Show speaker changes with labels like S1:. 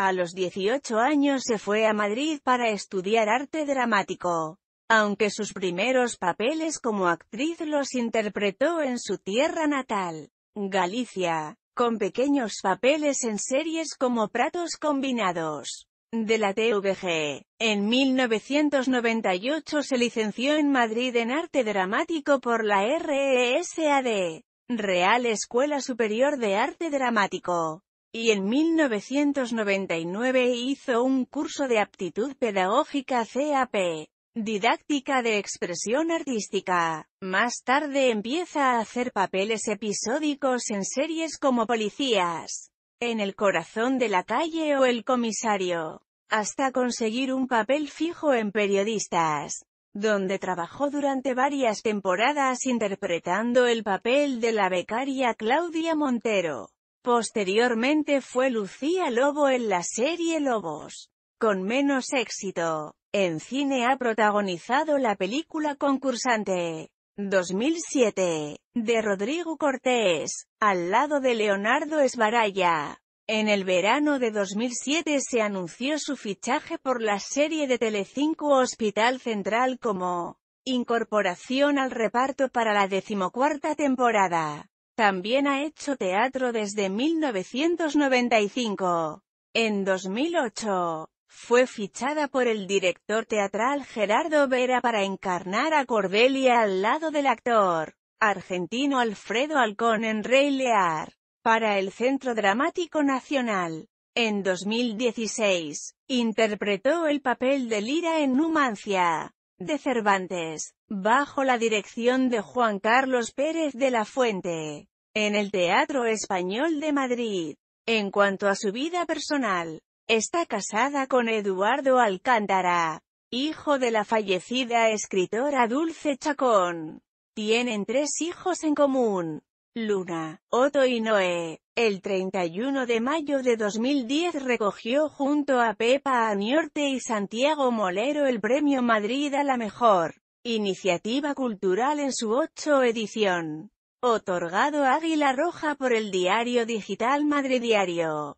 S1: A los 18 años se fue a Madrid para estudiar arte dramático. Aunque sus primeros papeles como actriz los interpretó en su tierra natal, Galicia, con pequeños papeles en series como Pratos Combinados, de la TVG. En 1998 se licenció en Madrid en arte dramático por la RESAD, Real Escuela Superior de Arte Dramático y en 1999 hizo un curso de aptitud pedagógica CAP, didáctica de expresión artística. Más tarde empieza a hacer papeles episódicos en series como Policías, En el corazón de la calle o El comisario, hasta conseguir un papel fijo en Periodistas donde trabajó durante varias temporadas interpretando el papel de la becaria Claudia Montero. Posteriormente fue Lucía Lobo en la serie Lobos. Con menos éxito, en cine ha protagonizado la película concursante 2007, de Rodrigo Cortés, al lado de Leonardo Esbaraya. En el verano de 2007 se anunció su fichaje por la serie de Telecinco Hospital Central como incorporación al reparto para la decimocuarta temporada. También ha hecho teatro desde 1995. En 2008, fue fichada por el director teatral Gerardo Vera para encarnar a Cordelia al lado del actor argentino Alfredo Alcón en Rey Lear, para el Centro Dramático Nacional. En 2016, interpretó el papel de Lira en Numancia de Cervantes, bajo la dirección de Juan Carlos Pérez de la Fuente, en el Teatro Español de Madrid. En cuanto a su vida personal, está casada con Eduardo Alcántara, hijo de la fallecida escritora Dulce Chacón. Tienen tres hijos en común, Luna, Otto y Noé. El 31 de mayo de 2010 recogió junto a Pepa Aniorte y Santiago Molero el Premio Madrid a la Mejor Iniciativa Cultural en su 8 edición. Otorgado Águila Roja por el diario digital Madrid Diario.